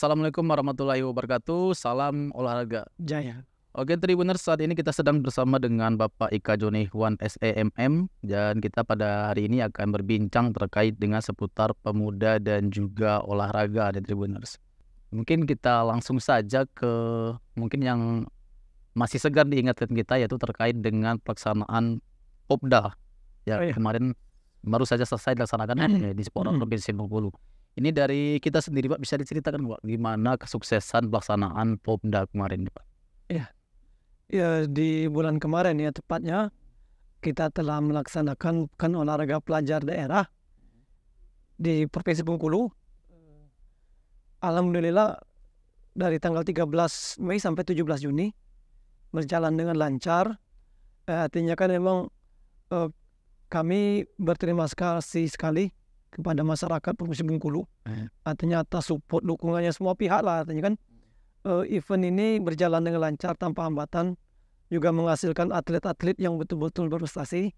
Assalamualaikum warahmatullahi wabarakatuh. Salam olahraga. Jaya. Oke Tribuners, saat ini kita sedang bersama dengan Bapak Ika Joni Hwan SEMM dan kita pada hari ini akan berbincang terkait dengan seputar pemuda dan juga olahraga di Tribuners. Mungkin kita langsung saja ke mungkin yang masih segar diingatkan kita yaitu terkait dengan pelaksanaan OPDA ya oh, iya. kemarin baru saja selesai dilaksanakan di Sporong hmm. Provinsi Bengkulu. Ini dari kita sendiri Pak bisa diceritakan Pak gimana kesuksesan pelaksanaan Popda kemarin Pak? Ya, ya di bulan kemarin ya tepatnya kita telah melaksanakan kan olahraga pelajar daerah di Provinsi Bengkulu. Alhamdulillah dari tanggal 13 Mei sampai 17 Juni berjalan dengan lancar. Eh, artinya kan memang eh, kami berterima kasih sekali kepada masyarakat Provinsi Bengkulu. Hmm. Eh. Ah, ternyata support dukungannya semua pihak lah artinya kan uh, event ini berjalan dengan lancar tanpa hambatan juga menghasilkan atlet-atlet yang betul-betul berprestasi.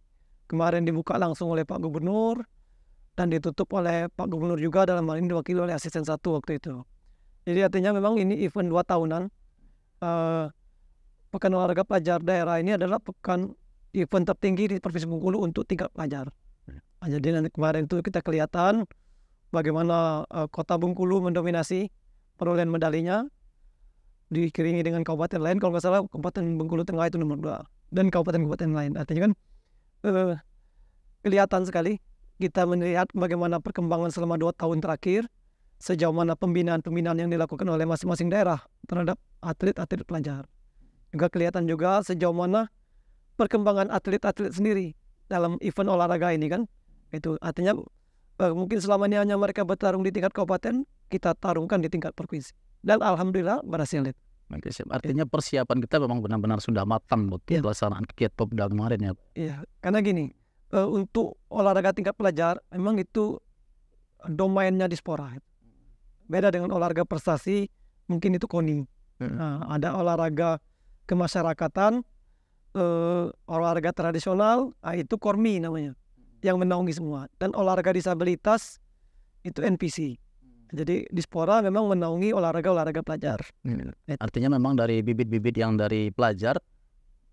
Kemarin dibuka langsung oleh Pak Gubernur dan ditutup oleh Pak Gubernur juga dalam hal ini diwakili oleh asisten satu waktu itu. Jadi artinya memang ini event dua tahunan. Uh, pekan olahraga pelajar daerah ini adalah pekan event tertinggi di Provinsi Bengkulu untuk tingkat pelajar. Jadi nanti kemarin itu kita kelihatan bagaimana uh, kota Bengkulu mendominasi perolehan medalinya diiringi dengan kabupaten lain kalau nggak salah kabupaten Bengkulu Tengah itu nomor dua dan kabupaten-kabupaten lain artinya kan uh, kelihatan sekali kita melihat bagaimana perkembangan selama dua tahun terakhir sejauh mana pembinaan-pembinaan yang dilakukan oleh masing-masing daerah terhadap atlet-atlet pelajar juga kelihatan juga sejauh mana perkembangan atlet-atlet sendiri dalam event olahraga ini kan itu artinya eh, mungkin selama ini hanya mereka bertarung di tingkat kabupaten kita tarungkan di tingkat provinsi dan alhamdulillah berhasil Artinya persiapan kita memang benar-benar sudah matang buat ya. pelaksanaan kegiatan Popda kemarin ya. Iya, karena gini, eh, untuk olahraga tingkat pelajar memang itu domainnya di spora. Beda dengan olahraga prestasi, mungkin itu koni. Hmm. Nah, ada olahraga kemasyarakatan, eh, olahraga tradisional, ah, itu kormi namanya yang menaungi semua dan olahraga disabilitas itu NPC. Hmm. Jadi Dispora memang menaungi olahraga-olahraga pelajar. Hmm. Artinya memang dari bibit-bibit yang dari pelajar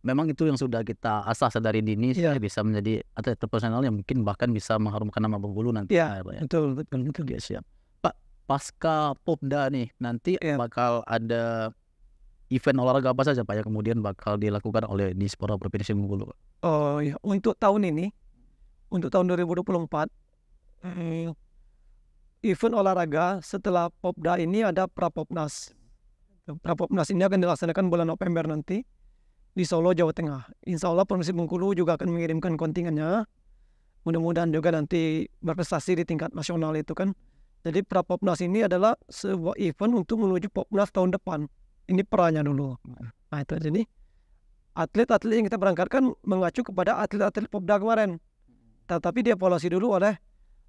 memang itu yang sudah kita asah dari dini yeah. bisa menjadi atlet profesional yang mungkin bahkan bisa mengharumkan nama Bengkulu nanti. Yeah, iya, ya, Pak, ya. betul, betul, betul. Ya, siap. Pak, pasca Popda nih nanti yeah. bakal ada event olahraga apa saja Pak yang kemudian bakal dilakukan oleh Dispora Provinsi Bengkulu? Oh ya, untuk tahun ini untuk tahun 2024 hmm, eh, event olahraga setelah Popda ini ada Prapopnas. Prapopnas ini akan dilaksanakan bulan November nanti di Solo, Jawa Tengah. Insya Allah Provinsi Bengkulu juga akan mengirimkan kontingennya. Mudah-mudahan juga nanti berprestasi di tingkat nasional itu kan. Jadi Prapopnas ini adalah sebuah event untuk menuju Popnas tahun depan. Ini perannya dulu. Nah itu jadi atlet-atlet yang kita berangkatkan mengacu kepada atlet-atlet Popda kemarin tetapi dievaluasi dulu oleh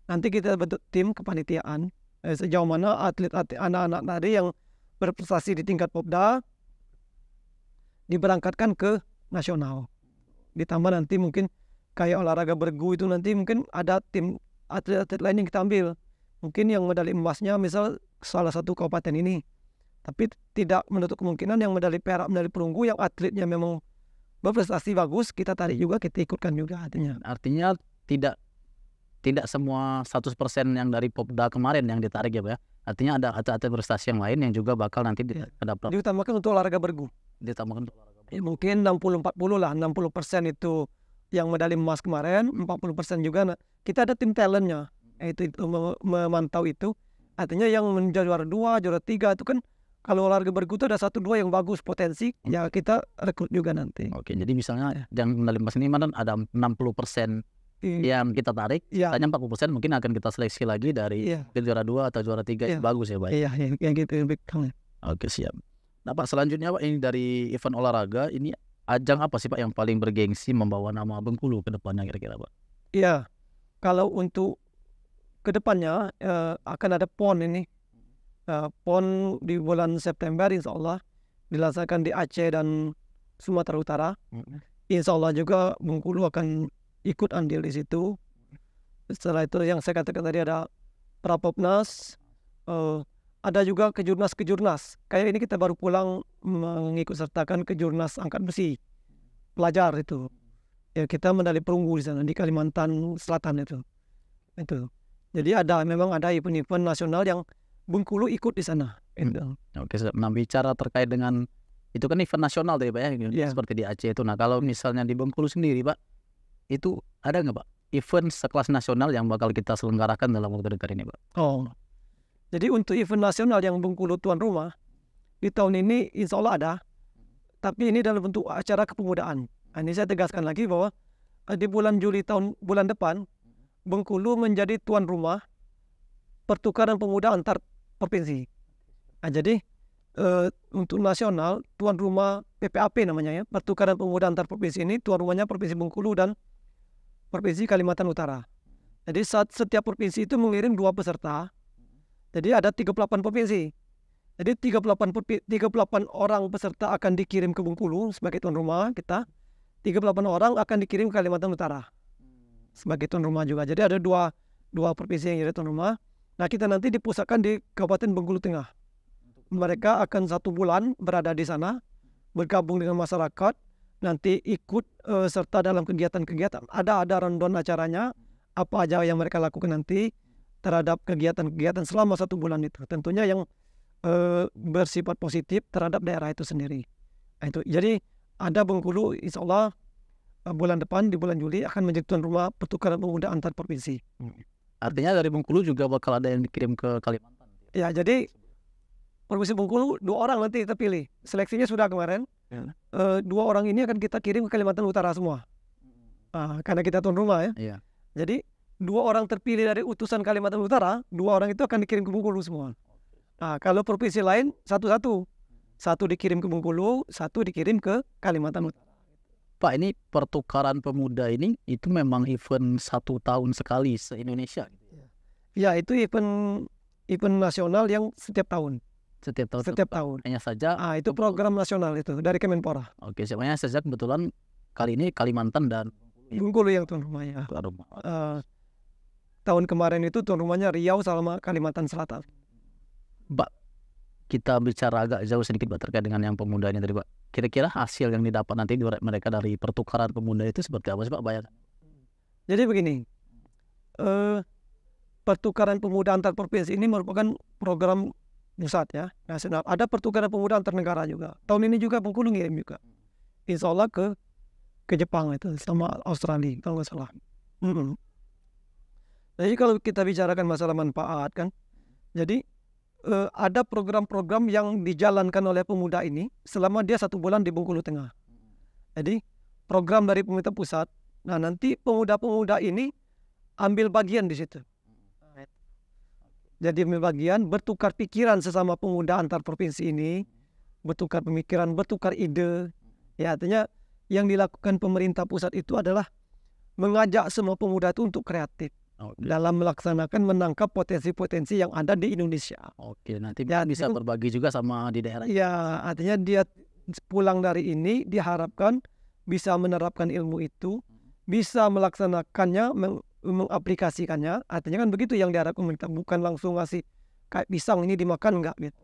nanti kita bentuk tim kepanitiaan eh, sejauh mana atlet anak-anak tadi yang berprestasi di tingkat popda diberangkatkan ke nasional ditambah nanti mungkin kayak olahraga bergu itu nanti mungkin ada tim atlet-atlet lain yang kita ambil mungkin yang medali emasnya misal salah satu kabupaten ini tapi tidak menutup kemungkinan yang medali perak medali perunggu yang atletnya memang berprestasi bagus kita tarik juga kita ikutkan juga artinya artinya tidak tidak semua 100% yang dari Popda kemarin yang ditarik ya Pak ya. Artinya ada atlet-atlet prestasi yang lain yang juga bakal nanti ya. dapat. Diutamakan untuk olahraga bergu. Diutamakan untuk olahraga bergu. Ya, mungkin 60 40 lah, 60% itu yang medali emas kemarin, 40% juga nah, kita ada tim talentnya. Itu, itu memantau itu. Artinya yang menjadi juara 2, juara 3 itu kan kalau olahraga bergu itu ada satu dua yang bagus potensi ya hmm. ya kita rekrut juga nanti. Oke, jadi misalnya ya. yang medali emas ini mana ada 60 persen Iya. Iya, yang kita tarik, yeah. hanya 40% mungkin akan kita seleksi lagi dari yeah. juara dua atau juara tiga yeah. yang bagus ya Pak. Ya? Iya, yang, yang gitu yang Oke, siap. Nah Pak, selanjutnya Pak ini dari event olahraga ini ajang apa sih Pak yang paling bergengsi membawa nama Bengkulu ke depannya kira-kira Pak? Iya, kalau untuk ke depannya uh, akan ada PON ini. Uh, PON di bulan September insya Allah dilaksanakan di Aceh dan Sumatera Utara. Insya Allah juga Bengkulu akan ikut andil di situ. Setelah itu yang saya katakan tadi ada prapopnas, uh, ada juga kejurnas-kejurnas. Kayak ini kita baru pulang mengikut sertakan kejurnas angkat besi pelajar itu. Ya kita mendali perunggu di sana di Kalimantan Selatan itu. Itu. Jadi ada memang ada event-event nasional yang Bengkulu ikut di sana. Itu. Hmm. Gitu. Oke, nah bicara terkait dengan itu kan event nasional tadi Pak ya, yeah. seperti di Aceh itu. Nah kalau misalnya di Bengkulu sendiri Pak, itu ada nggak pak event sekelas nasional yang bakal kita selenggarakan dalam waktu dekat ini pak? Oh, jadi untuk event nasional yang Bengkulu tuan rumah di tahun ini insya Allah ada, tapi ini dalam bentuk acara kepemudaan. Nah, ini saya tegaskan lagi bahwa eh, di bulan Juli tahun bulan depan Bengkulu menjadi tuan rumah pertukaran pemuda antar provinsi. Nah, jadi uh, untuk nasional tuan rumah PPAP namanya ya pertukaran pemuda antar provinsi ini tuan rumahnya provinsi Bengkulu dan Provinsi Kalimantan Utara. Jadi saat setiap provinsi itu mengirim dua peserta. Jadi ada 38 provinsi. Jadi 38 38 orang peserta akan dikirim ke Bengkulu sebagai tuan rumah kita. 38 orang akan dikirim ke Kalimantan Utara sebagai tuan rumah juga. Jadi ada dua dua provinsi yang jadi tuan rumah. Nah kita nanti dipusatkan di Kabupaten Bengkulu Tengah. Mereka akan satu bulan berada di sana, bergabung dengan masyarakat, nanti ikut uh, serta dalam kegiatan-kegiatan. Ada ada rundown acaranya, apa aja yang mereka lakukan nanti terhadap kegiatan-kegiatan selama satu bulan itu. Tentunya yang uh, bersifat positif terhadap daerah itu sendiri. Nah, itu jadi ada Bengkulu, insya Allah uh, bulan depan di bulan Juli akan menjadi tuan rumah pertukaran pemuda antar provinsi. Hmm. Artinya dari Bengkulu juga bakal ada yang dikirim ke Kalimantan. Ya, jadi provinsi Bengkulu dua orang nanti terpilih. Seleksinya sudah kemarin ya. uh, dua orang ini akan kita kirim ke Kalimantan Utara semua uh, karena kita tuan rumah ya. ya. Jadi dua orang terpilih dari utusan Kalimantan Utara, dua orang itu akan dikirim ke Bengkulu semua. Nah, kalau provinsi lain satu-satu, satu dikirim ke Bengkulu, satu dikirim ke Kalimantan Utara. Pak, ini pertukaran pemuda ini itu memang event satu tahun sekali se Indonesia. Iya. Ya, itu event event nasional yang setiap tahun setiap tahun setiap tahun hanya saja ah itu program nasional itu dari Kemenpora oke semuanya saja kebetulan kali ini Kalimantan dan Bengkulu yang tuan rumahnya tuan rumah uh, tahun kemarin itu tuan rumahnya Riau sama Kalimantan Selatan Mbak kita bicara agak jauh sedikit Mbak terkait dengan yang pemuda ini tadi Pak kira-kira hasil yang didapat nanti mereka dari pertukaran pemuda itu seperti apa sih Pak Bayar jadi begini eh uh, pertukaran pemuda antar provinsi ini merupakan program pusat ya nasional ada pertukaran pemuda antar negara juga tahun ini juga Bengkulu ngirim juga insya Allah ke ke Jepang itu sama Australia kalau nggak salah mm -mm. jadi kalau kita bicarakan masalah manfaat kan jadi eh, ada program-program yang dijalankan oleh pemuda ini selama dia satu bulan di Bengkulu Tengah jadi program dari pemerintah pusat nah nanti pemuda-pemuda ini ambil bagian di situ jadi bagian bertukar pikiran sesama pemuda antar provinsi ini, bertukar pemikiran, bertukar ide. Ya, artinya yang dilakukan pemerintah pusat itu adalah mengajak semua pemuda itu untuk kreatif okay. dalam melaksanakan menangkap potensi-potensi yang ada di Indonesia. Oke, okay, nanti ya, bisa itu, berbagi juga sama di daerah. Ya, artinya dia pulang dari ini diharapkan bisa menerapkan ilmu itu, bisa melaksanakannya mengaplikasikannya artinya kan begitu yang diharapkan oh, kita bukan langsung ngasih kayak pisang ini dimakan nggak gitu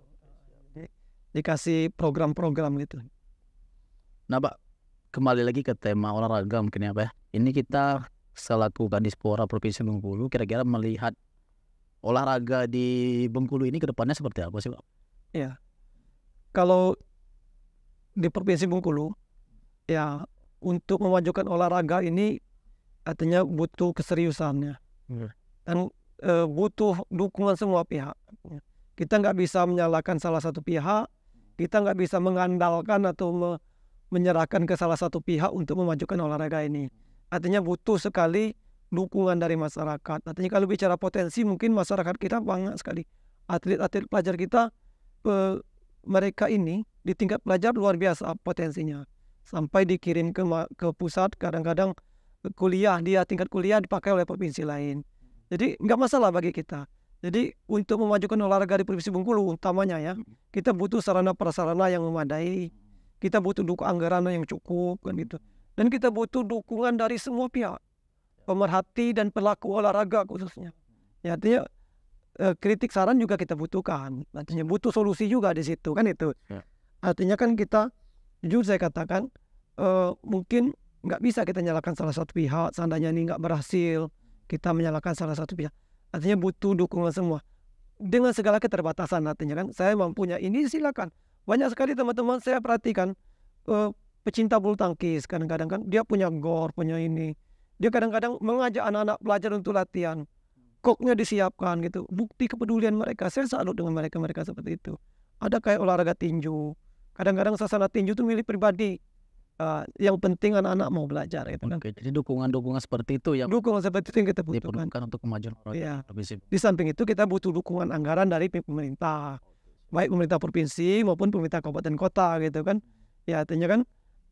dikasih program-program gitu nah pak kembali lagi ke tema olahraga mungkin ya, ya. ini kita selaku Kadispora Provinsi Bengkulu kira-kira melihat olahraga di Bengkulu ini kedepannya seperti apa sih pak? Ya kalau di Provinsi Bengkulu ya untuk memajukan olahraga ini artinya butuh keseriusannya hmm. dan e, butuh dukungan semua pihak kita nggak bisa menyalahkan salah satu pihak kita nggak bisa mengandalkan atau me, menyerahkan ke salah satu pihak untuk memajukan olahraga ini artinya butuh sekali dukungan dari masyarakat artinya kalau bicara potensi mungkin masyarakat kita banyak sekali atlet-atlet pelajar kita e, mereka ini di tingkat pelajar luar biasa potensinya sampai dikirim ke ke pusat kadang-kadang kuliah dia tingkat kuliah dipakai oleh provinsi lain. Jadi nggak masalah bagi kita. Jadi untuk memajukan olahraga di Provinsi Bengkulu utamanya ya, kita butuh sarana prasarana yang memadai, kita butuh dukungan anggaran yang cukup kan gitu. Dan kita butuh dukungan dari semua pihak, pemerhati dan pelaku olahraga khususnya. Ya artinya eh, kritik saran juga kita butuhkan. Artinya butuh solusi juga di situ kan itu. Ya. Artinya kan kita jujur saya katakan eh, mungkin nggak bisa kita nyalakan salah satu pihak seandainya ini nggak berhasil kita menyalakan salah satu pihak artinya butuh dukungan semua dengan segala keterbatasan artinya kan saya mempunyai ini silakan banyak sekali teman-teman saya perhatikan uh, pecinta bulu tangkis kadang-kadang kan dia punya gor punya ini dia kadang-kadang mengajak anak-anak pelajar untuk latihan koknya disiapkan gitu bukti kepedulian mereka saya salut dengan mereka mereka seperti itu ada kayak olahraga tinju kadang-kadang sasana tinju itu milik pribadi uh, yang penting anak-anak mau belajar gitu kan. jadi dukungan-dukungan seperti itu yang dukungan seperti itu yang kita butuhkan diperlukan untuk kemajuan ya. provinsi. Di samping itu kita butuh dukungan anggaran dari pemerintah, baik pemerintah provinsi maupun pemerintah kabupaten kota gitu kan. Ya artinya kan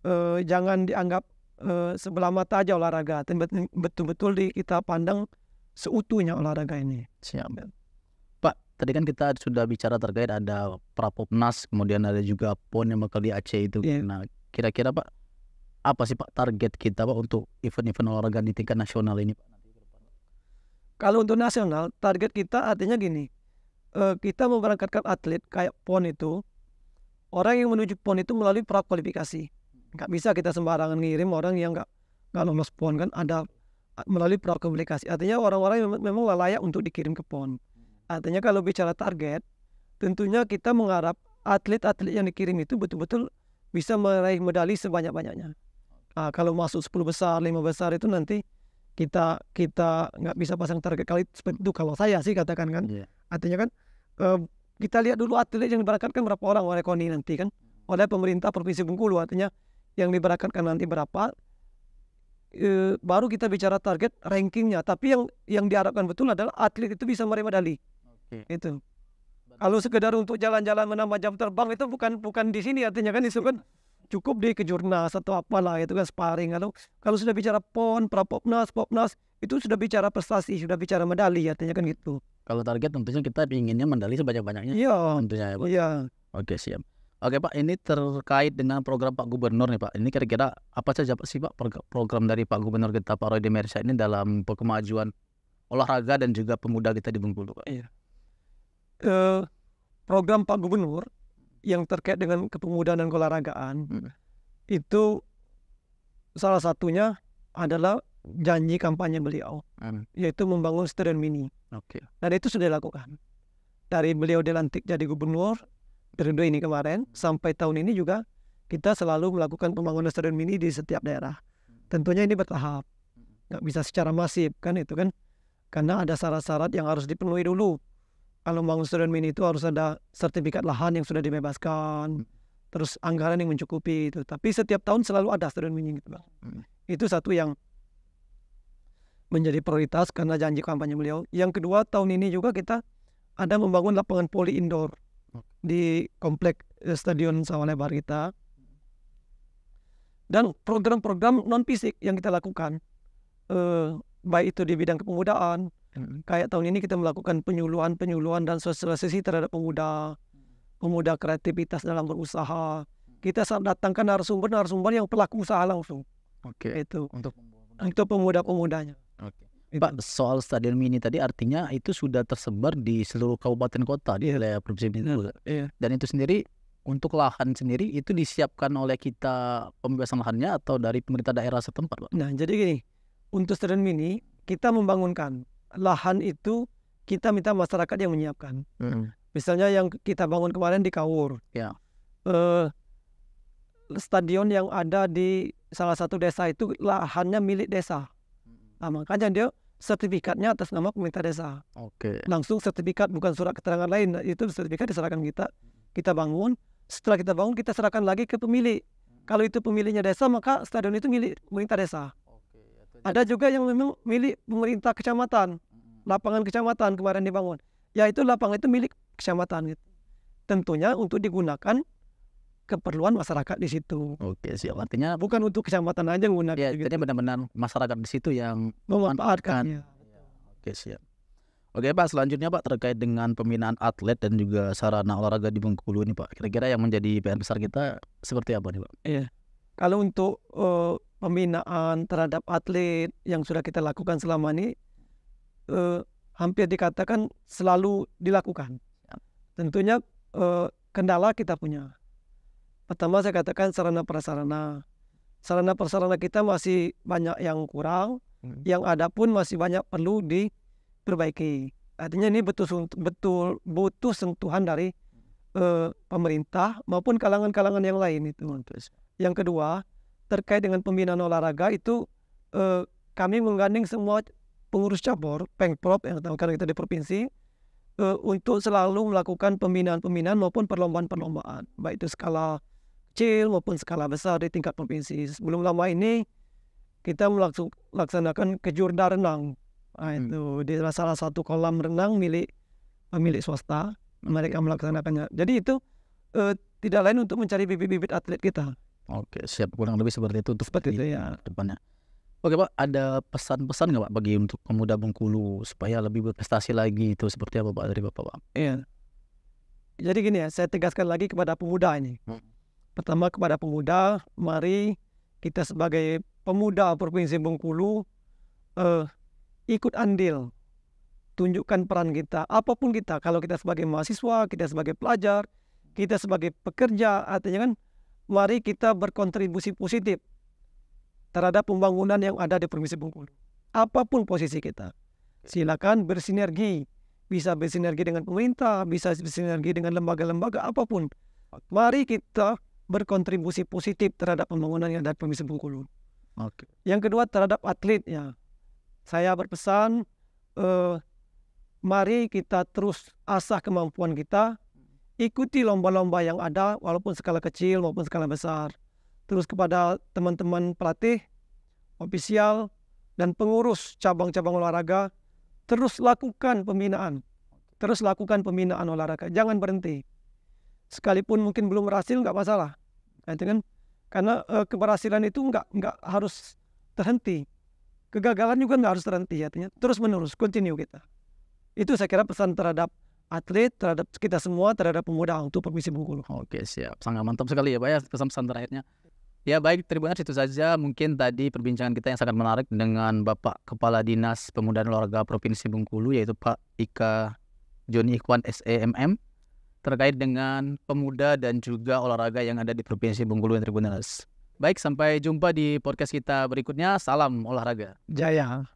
uh, jangan dianggap uh, sebelah mata aja olahraga, betul-betul di kita pandang seutuhnya olahraga ini. Siap. Ya. Pak, tadi kan kita sudah bicara terkait ada Prapopnas, kemudian ada juga PON yang bakal di Aceh itu. Yeah. Nah, kira-kira Pak apa sih Pak target kita Pak untuk event-event olahraga di tingkat nasional ini Pak? Kalau untuk nasional target kita artinya gini, eh, kita memberangkatkan atlet kayak PON itu, orang yang menuju PON itu melalui pra kualifikasi. Nggak bisa kita sembarangan ngirim orang yang nggak nggak lolos PON kan ada melalui pra kualifikasi. Artinya orang-orang yang memang layak untuk dikirim ke PON. Artinya kalau bicara target, tentunya kita mengharap atlet-atlet yang dikirim itu betul-betul bisa meraih medali sebanyak-banyaknya. Nah, kalau masuk 10 besar, 5 besar itu nanti kita kita nggak bisa pasang target kali seperti itu kalau saya sih katakan kan. Yeah. Artinya kan eh, kita lihat dulu atlet yang diberangkatkan kan berapa orang oleh KONI nanti kan oleh pemerintah provinsi Bengkulu artinya yang diberangkatkan nanti berapa eh, baru kita bicara target rankingnya tapi yang yang diharapkan betul adalah atlet itu bisa meraih medali. Okay. Itu. Kalau sekedar untuk jalan-jalan menambah jam terbang itu bukan bukan di sini artinya kan itu kan cukup di kejurnas atau apalah itu kan sparring kalau kalau sudah bicara pon prapopnas popnas itu sudah bicara prestasi sudah bicara medali artinya kan gitu kalau target tentunya kita inginnya medali sebanyak-banyaknya iya tentunya ya pak iya oke siap oke pak ini terkait dengan program pak gubernur nih pak ini kira-kira apa saja sih pak program dari pak gubernur kita pak Roy Demersa ini dalam kemajuan olahraga dan juga pemuda kita di Bengkulu pak iya eh, program Pak Gubernur yang terkait dengan kepemudaan dan keolahragaan hmm. itu salah satunya adalah janji kampanye beliau hmm. yaitu membangun stadion mini. Oke. Okay. Dan itu sudah dilakukan. Dari beliau dilantik jadi gubernur periode ini kemarin sampai tahun ini juga kita selalu melakukan pembangunan stadion mini di setiap daerah. Tentunya ini bertahap. Nggak bisa secara masif kan itu kan. Karena ada syarat-syarat yang harus dipenuhi dulu kalau bangun stadion mini itu harus ada sertifikat lahan yang sudah dibebaskan, hmm. terus anggaran yang mencukupi itu. Tapi setiap tahun selalu ada stadion mini gitu, Bang. Hmm. Itu satu yang menjadi prioritas karena janji kampanye beliau. Yang kedua, tahun ini juga kita ada membangun lapangan poli indoor di komplek eh, stadion sawah lebar kita. Dan program-program non fisik yang kita lakukan eh, baik itu di bidang kepemudaan, Kayak tahun ini kita melakukan penyuluhan-penyuluhan dan sosialisasi terhadap pemuda, pemuda kreativitas dalam berusaha. Kita saat datangkan narasumber-narasumber yang pelaku usaha langsung. Oke. Okay. Itu untuk untuk pemuda-pemudanya. Oke. Okay. Pak, soal stadion mini tadi artinya itu sudah tersebar di seluruh kabupaten kota di iya. wilayah provinsi itu. Yeah. Dan itu sendiri untuk lahan sendiri itu disiapkan oleh kita pembebasan lahannya atau dari pemerintah daerah setempat, Pak? Nah, jadi gini, untuk stadion mini kita membangunkan lahan itu kita minta masyarakat yang menyiapkan. Hmm. Misalnya yang kita bangun kemarin di Kawur. Ya. Uh, stadion yang ada di salah satu desa itu lahannya milik desa. Hmm. Nah, makanya dia sertifikatnya atas nama pemerintah desa. Oke. Okay. Langsung sertifikat bukan surat keterangan lain, nah, itu sertifikat diserahkan kita. Kita bangun, setelah kita bangun kita serahkan lagi ke pemilik. Kalau itu pemiliknya desa, maka stadion itu milik pemerintah desa. Ya, ada juga yang memang milik pemerintah kecamatan lapangan kecamatan kemarin dibangun. Ya itu lapangan itu milik kecamatan gitu. Tentunya untuk digunakan keperluan masyarakat di situ. Oke, siap. Artinya bukan untuk kecamatan aja menggunakan. Iya, gitu. benar-benar masyarakat di situ yang memanfaatkan. Ya. Oke, siap. Oke Pak, selanjutnya Pak terkait dengan pembinaan atlet dan juga sarana olahraga di Bengkulu ini Pak. Kira-kira yang menjadi PR besar kita seperti apa nih Pak? Iya. Kalau untuk uh, eh, pembinaan terhadap atlet yang sudah kita lakukan selama ini eh, hampir dikatakan selalu dilakukan. Tentunya eh, kendala kita punya. Pertama saya katakan sarana prasarana. Sarana prasarana kita masih banyak yang kurang, hmm. yang ada pun masih banyak perlu diperbaiki. Artinya ini betul betul butuh sentuhan dari eh, pemerintah maupun kalangan-kalangan yang lain itu. Hmm, yang kedua terkait dengan pembinaan olahraga itu eh, kami menggandeng semua pengurus cabur, pengprop yang ditangkan kita di provinsi uh, untuk selalu melakukan pembinaan-pembinaan maupun perlombaan-perlombaan, baik itu skala kecil maupun skala besar di tingkat provinsi. Sebelum lama ini kita melaksanakan kejurda renang. Nah, hmm. itu hmm. di salah satu kolam renang milik pemilik swasta mereka melaksanakannya. Jadi itu uh, tidak lain untuk mencari bibit-bibit atlet kita. Oke, siap kurang lebih seperti itu untuk seperti itu ya depannya. Oke Pak, ada pesan-pesan nggak Pak bagi untuk pemuda Bengkulu supaya lebih berprestasi lagi itu seperti apa Pak dari Bapak Pak? Iya. Jadi gini ya, saya tegaskan lagi kepada pemuda ini. Hmm. Pertama kepada pemuda, mari kita sebagai pemuda Provinsi Bengkulu eh, ikut andil, tunjukkan peran kita. Apapun kita, kalau kita sebagai mahasiswa, kita sebagai pelajar, kita sebagai pekerja, artinya kan mari kita berkontribusi positif terhadap pembangunan yang ada di Provinsi Bengkulu. Apapun posisi kita, silakan bersinergi. Bisa bersinergi dengan pemerintah, bisa bersinergi dengan lembaga-lembaga apapun. Mari kita berkontribusi positif terhadap pembangunan yang ada di Provinsi Bengkulu. Oke. Yang kedua terhadap atletnya, saya berpesan eh, mari kita terus asah kemampuan kita, ikuti lomba-lomba yang ada walaupun skala kecil maupun skala besar terus kepada teman-teman pelatih, ofisial, dan pengurus cabang-cabang olahraga, terus lakukan pembinaan. Terus lakukan pembinaan olahraga, jangan berhenti. Sekalipun mungkin belum berhasil, nggak masalah. Gitu kan karena eh, keberhasilan itu nggak nggak harus terhenti. Kegagalan juga nggak harus terhenti artinya terus menerus continue kita. Itu saya kira pesan terhadap atlet, terhadap kita semua, terhadap pemuda untuk permisi Bengkulu. Oke siap, sangat mantap sekali ya Pak ya pesan-pesan terakhirnya. Ya baik, Tribuners itu saja mungkin tadi perbincangan kita yang sangat menarik dengan Bapak Kepala Dinas Pemuda dan Olahraga Provinsi Bengkulu yaitu Pak Ika Joni Ikhwan SEMM terkait dengan pemuda dan juga olahraga yang ada di Provinsi Bengkulu dan Tribuners. Baik, sampai jumpa di podcast kita berikutnya. Salam olahraga. Jaya.